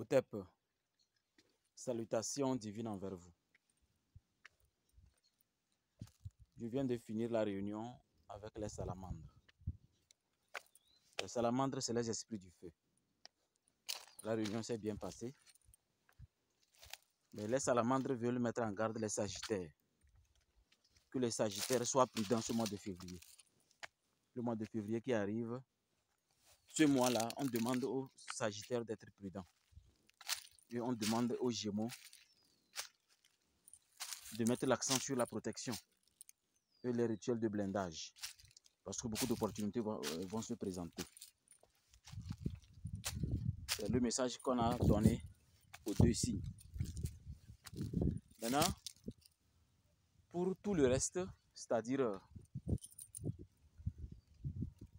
Otep, salutations divines envers vous. Je viens de finir la réunion avec les salamandres. Les salamandres, c'est les esprits du feu. La réunion s'est bien passée. Mais les salamandres veulent mettre en garde les sagittaires. Que les sagittaires soient prudents ce mois de février. Le mois de février qui arrive, ce mois-là, on demande aux sagittaires d'être prudents et on demande aux Gémeaux de mettre l'accent sur la protection et les rituels de blindage. Parce que beaucoup d'opportunités vont, euh, se présenter. C'est le message qu'on a donné aux deux signes. Maintenant, pour tout le reste, c'est-à-dire euh,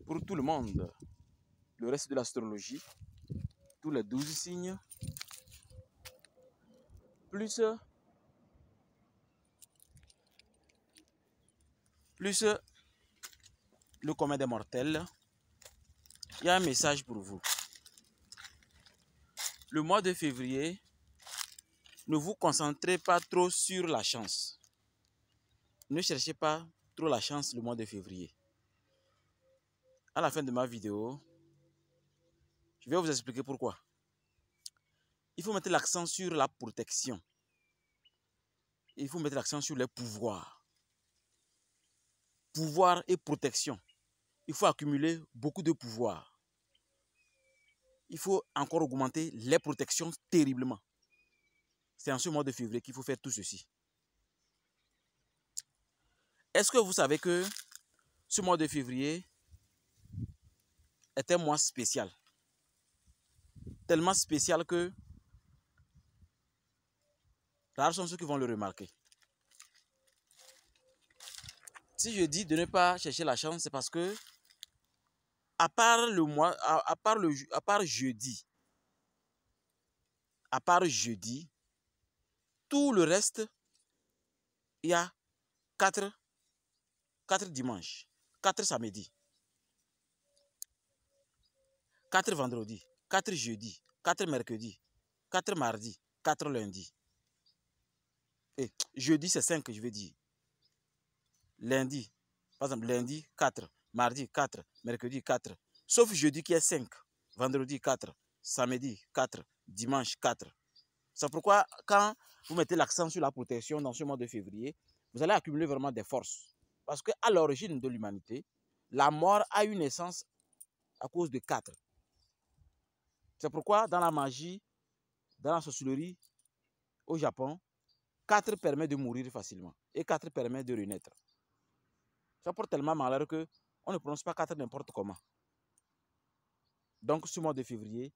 pour tout le monde, le reste de l'astrologie, tous les douze signes, plus plus le commun des mortels, il y a un message pour vous. Le mois de février, ne vous concentrez pas trop sur la chance. Ne cherchez pas trop la chance le mois de février. À la fin de ma vidéo, je vais vous expliquer pourquoi. Il faut mettre l'accent sur la protection. Il faut mettre l'accent sur les pouvoirs. Pouvoir et protection. Il faut accumuler beaucoup de pouvoirs. Il faut encore augmenter les protections terriblement. C'est en ce mois de février qu'il faut faire tout ceci. Est-ce que vous savez que ce mois de février est un mois spécial Tellement spécial que Rares sont ceux qui vont le remarquer. Si je dis de ne pas chercher la chance, c'est parce que, à part le mois, à, part le, à part jeudi, à part jeudi, tout le reste, il y a 4 quatre dimanches, 4 samedis, 4 vendredis, 4 jeudis, 4 mercredis, 4 mardis, 4 lundis. Et jeudi, c'est 5 je vais dire. Lundi, par exemple, lundi 4, mardi 4, mercredi 4. Sauf jeudi qui est 5, vendredi 4, samedi 4, dimanche 4. C'est pourquoi quand vous mettez l'accent sur la protection dans ce mois de février, vous allez accumuler vraiment des forces. Parce qu'à l'origine de l'humanité, la mort a une naissance à cause de 4. C'est pourquoi dans la magie, dans la sorcellerie, au Japon, 4 permet de mourir facilement et 4 permet de renaître. Ça porte tellement malheur qu'on ne prononce pas 4 n'importe comment. Donc, ce mois de février,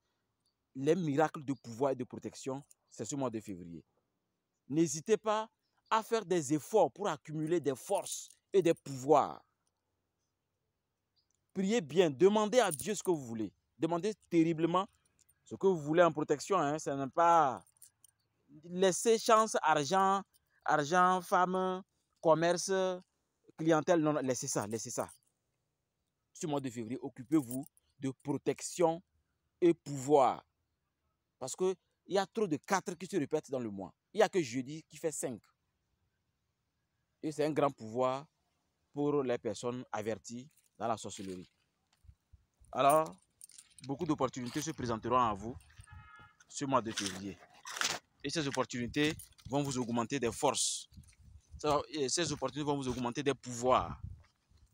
les miracles de pouvoir et de protection, c'est ce mois de février. N'hésitez pas à faire des efforts pour accumuler des forces et des pouvoirs. Priez bien, demandez à Dieu ce que vous voulez. Demandez terriblement ce que vous voulez en protection. Hein, ce n'est pas Laissez chance, argent, argent, femme, commerce, clientèle. Non, laissez ça, laissez ça. Ce mois de février, occupez-vous de protection et pouvoir. Parce qu'il y a trop de quatre qui se répètent dans le mois. Il n'y a que jeudi qui fait cinq. Et c'est un grand pouvoir pour les personnes averties dans la sorcellerie. Alors, beaucoup d'opportunités se présenteront à vous ce mois de février. Et ces opportunités vont vous augmenter des forces. ces opportunités vont vous augmenter des pouvoirs,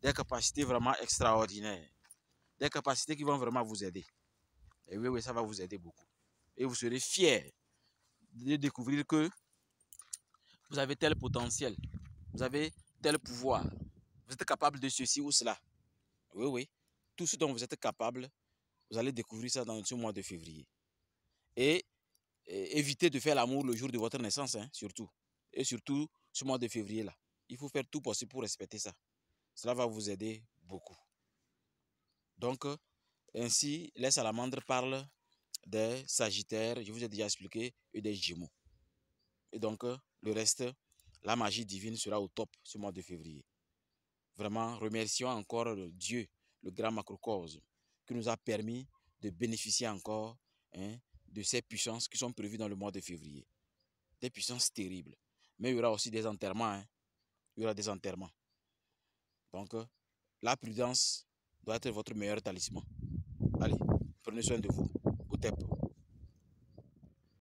des capacités vraiment extraordinaires, des capacités qui vont vraiment vous aider. Et oui, oui, ça va vous aider beaucoup. Et vous serez fiers de découvrir que vous avez tel potentiel, vous avez tel pouvoir, vous êtes capable de ceci ou cela. Oui, oui, tout ce dont vous êtes capable, vous allez découvrir ça dans ce mois de février. Et évitez de faire l'amour le jour de votre naissance, hein, surtout. Et surtout ce mois de février-là. Il faut faire tout possible pour respecter ça. Cela va vous aider beaucoup. Donc, ainsi, les salamandres parlent des sagittaires, je vous ai déjà expliqué, et des gémeaux. Et donc, le reste, la magie divine sera au top ce mois de février. Vraiment, remercions encore Dieu, le grand macrocosme, qui nous a permis de bénéficier encore hein, de ces puissances qui sont prévues dans le mois de février. Des puissances terribles. Mais il y aura aussi des enterrements. Hein. Il y aura des enterrements. Donc, euh, la prudence doit être votre meilleur talisman. Allez, prenez soin de vous. Au